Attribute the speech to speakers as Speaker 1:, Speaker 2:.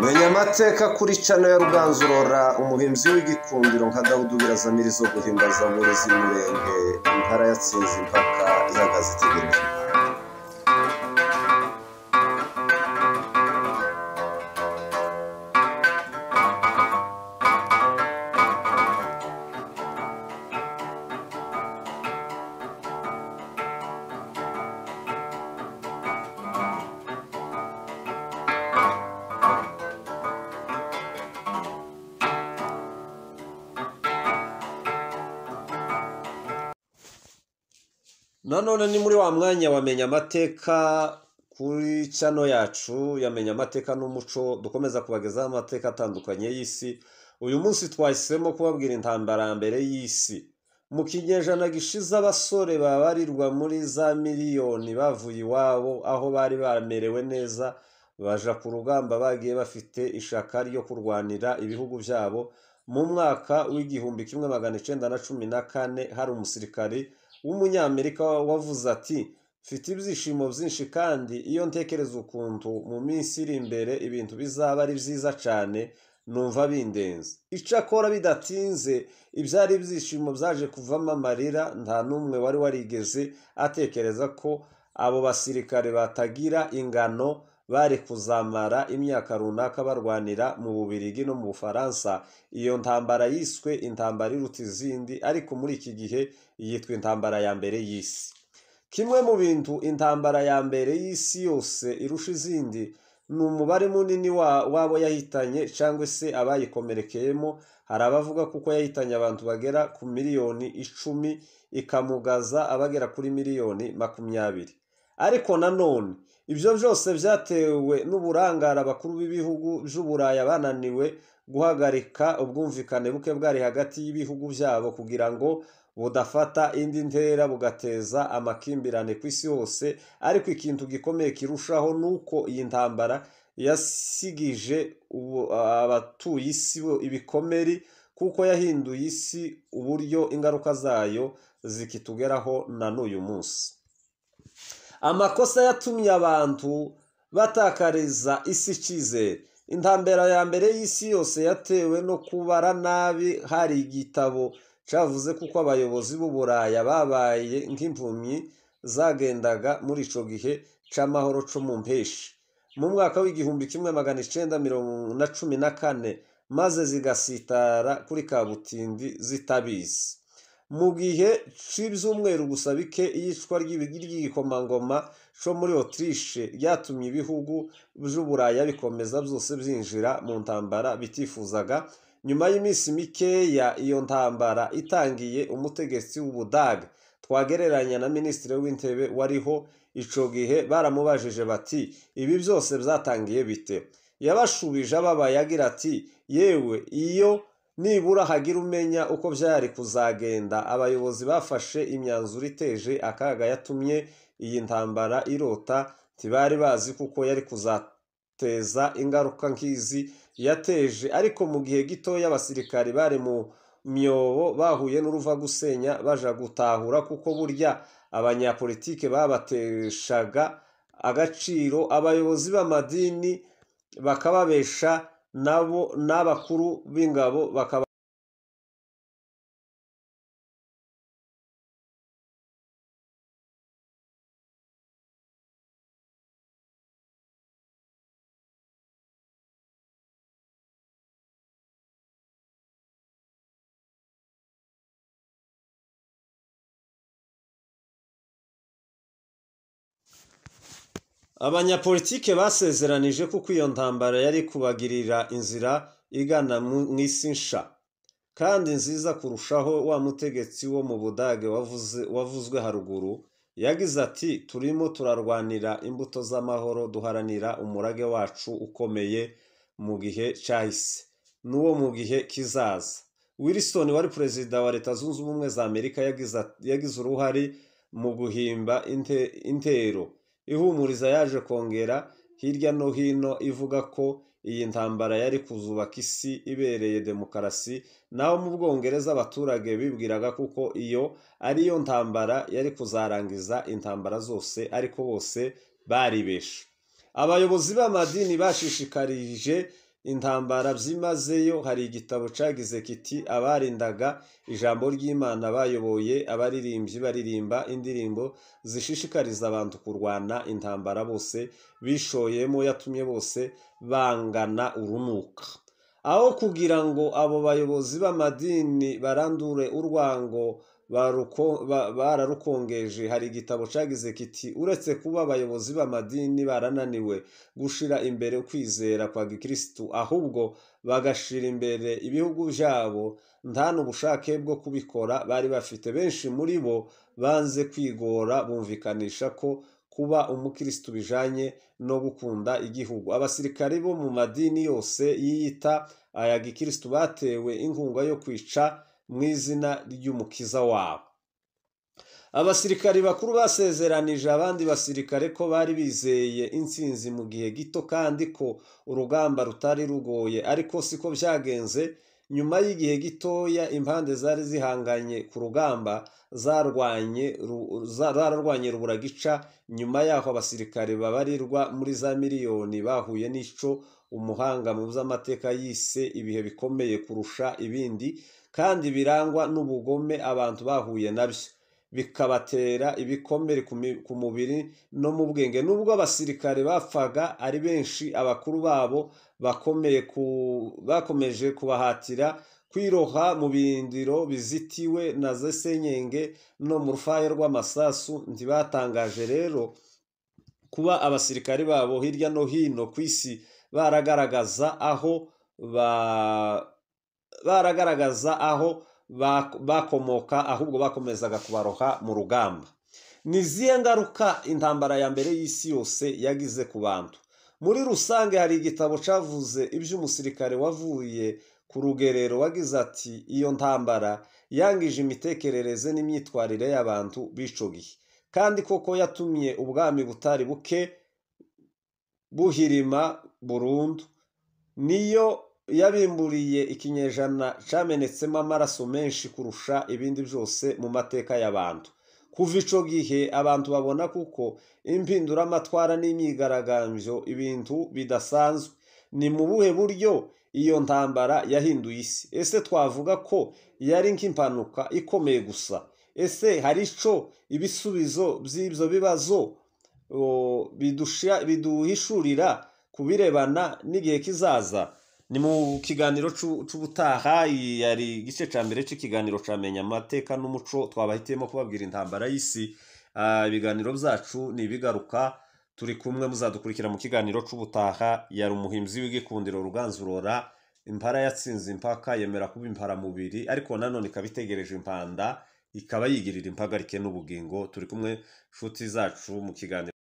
Speaker 1: menya amateka kuri cano ya ruganzurora umuhimbyi w'igikundiro nka dawudi birazamirizo guhimbaza burezi murenge intara yatsinze impaka ihagaze itegereje nanone ni muri wa mwanya wamenya amateka kuri cyano yacu yamenya amateka n'umuco dukomeza kubagezaho amateka atandukanye y'isi uyu munsi twahisemo kubabwira intambara mbere y'isi mu kinyejana gishize abasore babarirwa muri za miliyoni bavuye iwabo aho bari bamerewe neza baja ku rugamba bagiye bafite ishaka ryo kurwanira ibihugu byabo mu mwaka w'igihumbi kimwe magana icyenda na cumi na kane hari umusirikari w'umunyamerika wavuze ati mfite ibyishimo byinshi kandi iyo ntekereza ukuntu mu minsi iri imbere ibintu bizaba ari byiza cyane numva bindenze icakora bidatinze ibyari ibyishimo byaje kuvamo amarira nta n'umwe wari warigeze atekereza ko abo basirikare batagira ingano bari kuzamara imyaka runaka barwanira mu bubirigi no mu bufaransa iyo ntambara yiswe intambara iruta izindi ariko muri iki gihe yitwa intambara ya mbere y'isi kimwe mu bintu intambara ya mbere y'isi yose irusha izindi ni umubare munini w'abo yahitanye cyangwa se abayikomerekeyemo hari abavuga kuko yahitanye abantu bagera ku miliyoni icumi ikamugaza abagera kuri miliyoni makumyabiri ariko nanone ibyo byose byatewe n'uburangare abakuru b'ibihugu by'uburayi bananiwe guhagarika ubwumvikane buke bwari hagati y'ibihugu byabo kugira ngo budafata indi ntera bugateza amakimbirane ku isi hose ariko ikintu gikomeye kirushaho ni uko iyi ntambara yasigije abatuye isi ibikomeri kuko yahinduye isi uburyo ingaruka zayo zikitugeraho na n'uyu munsi amakosa yatumye abantu batakariza isi icyizere intambara ya mbere y'isi yose yatewe no kubara nabi hari igitabo cyavuze kuko abayobozi b'uburaya babaye nk'impumyi zagendaga muri icyo gihe cy'amahoro cyo mu mpeshi mu mwaka w'igihumbi kimwe magana icyenda mirongo na cumi na kane maze zigasitara kuri kabutindi zitabizi mu gihe cy'ibyumweru gusa bike iyicwa ry'igikomangoma co muri Autriche ryatumye ibihugu by'Uburaya bikomeza byose byinjira mu ntambara bitifuzaga nyuma y'iminsi mikeya iyo ntambara itangiye umutegetsi w'Ubudag twagereranya na minisitiri w'intebe wariho ico gihe baramubajije bati ibi byose byatangiye bite yabashubije ababaye agira ati yewe iyo nibura hagira umenya uko byari kuzagenda abayobozi bafashe imyanzuro iteje akaga yatumye iyi ntambara irota ntibari bazi kuko yari kuzateza ingaruka nk'izi yateje ariko mu gihe gitoya abasirikari bari mu myobo bahuye n'uruva gusenya baja gutahura kuko burya abanyapolitike babateshaga agaciro abayobozi b'amadini bakababesha n'abakuru b'ingabo bakaba abanyapolitike basezeranije kuko iyo ntambara yari kubagirira inzira igana mu isi nsha kandi nziza kurushaho wa mutegetsi wo mu budage wavuzwe haruguru yagize ati turimo turarwanira imbuto z'amahoro duharanira umurage wacu ukomeye mu gihe cyahise n'uwo mu gihe kizaza wilson wari perezida wa leta zunze ubumwe za amerika yagize uruhare mu guhimba intero ihumuriza yaje kongera hirya no hino ivuga ko iyi ntambara yari kuzubaka isi ibereye demokarasi naho mu bwongereza abaturage bibwiraga kuko iyo ariyo ntambara yari kuzarangiza intambara zose ariko bose baribesha abayobozi b'amadini bashishikarije intambara byimazeyo hari igitabo cyagize kiti abarindaga ijambo ry'imana bayoboye abaririmbyi baririmba indirimbo zishishikariza abantu kurwana intambara bose bishoyemo yatumye bose bangana urunuka aho kugira ngo abo bayobozi b'amadini barandure urwango bararukongeje hari igitabo cyagize kiti uretse kuba abayobozi b'amadini barananiwe gushira imbere kwizera kwa gikirisitu ahubwo bagashira imbere ibihugu byabo nta n'ubushake bwo kubikora bari bafite benshi muri bo banze kwigora bumvikanisha ko kuba umukirisitu bijanye no gukunda igihugu Abasirikare bo mu madini yose yiyita aya gikirisitu batewe inkunga yo kwica mu izina ry'umukiza wabo abasirikari bakuru basezeranije abandi basirikare ko bari bizeye intsinzi mu gihe gito kandi ko urugamba rutari rugoye ariko siko byagenze nyuma y'igihe gitoya impande zari zihanganye ku rugamba zararwanye rubura gica nyuma y'aho abasirikare babarirwa muri za miliyoni bahuye n'ico umuhanga mu by'amateka yise ibihe bikomeye kurusha ibindi kandi birangwa n'ubugome abantu bahuye nabyo bikabatera ibikomere ku mubiri no mu bwenge nubwo abasirikare bapfaga ari benshi abakuru babo bakomeye bakomeje kubahatira kwiroha mu birindiro bizitiwe na zesenyenge no mu rufayo rw'amasasu ntibatangaje rero kuba abasirikare babo hirya no hino ku isi baragaragaza aho ba baragaragaza aho bakomoka ahubwo bakomezaga kubaroha mu rugamba ni izihe ngaruka intambara ya mbere y'isi yose yagize ku bantu muri rusange hari igitabo cyavuze iby'umusirikare wavuye ku rugerero wagize ati iyo ntambara yangije imitekerereze n'imyitwarire y'abantu gihe kandi koko yatumye ubwami butari buke buhirima burundu niyo yabimburiye ikinyejana cyamenetsemo amaraso menshi kurusha ibindi byose mu mateka y'abantu kuva icyo gihe abantu babona kuko impinduramatwara n'imyigaragambyo ibintu bidasanzwe ni mu buhe buryo iyo ntambara yahinduye isi ese twavuga ko yari nk'impanuka ikomeye gusa ese hari icyo ibisubizo by'ibyo bibazo biduhishurira ku birebana n'igihe kizaza ni mu kiganiro cy'ubutaha yari igice cya mbere cy'ikiganiro cyamenya amateka n'umuco twabahitemo kubabwira intambara y'isi ah, ibiganiro byacu ni ibigaruka turi kumwe muzadukurikira mu kiganiro cy'ubutaha yari umuhinzi w'igikundiro ruganzurora impara yatsinze impaka yemera kuba imparamubiri ariko nanone ikaba itegereje impanda ikaba yigirira impagarike n'ubugingo turi kumwe inshuti zacu mu kiganiro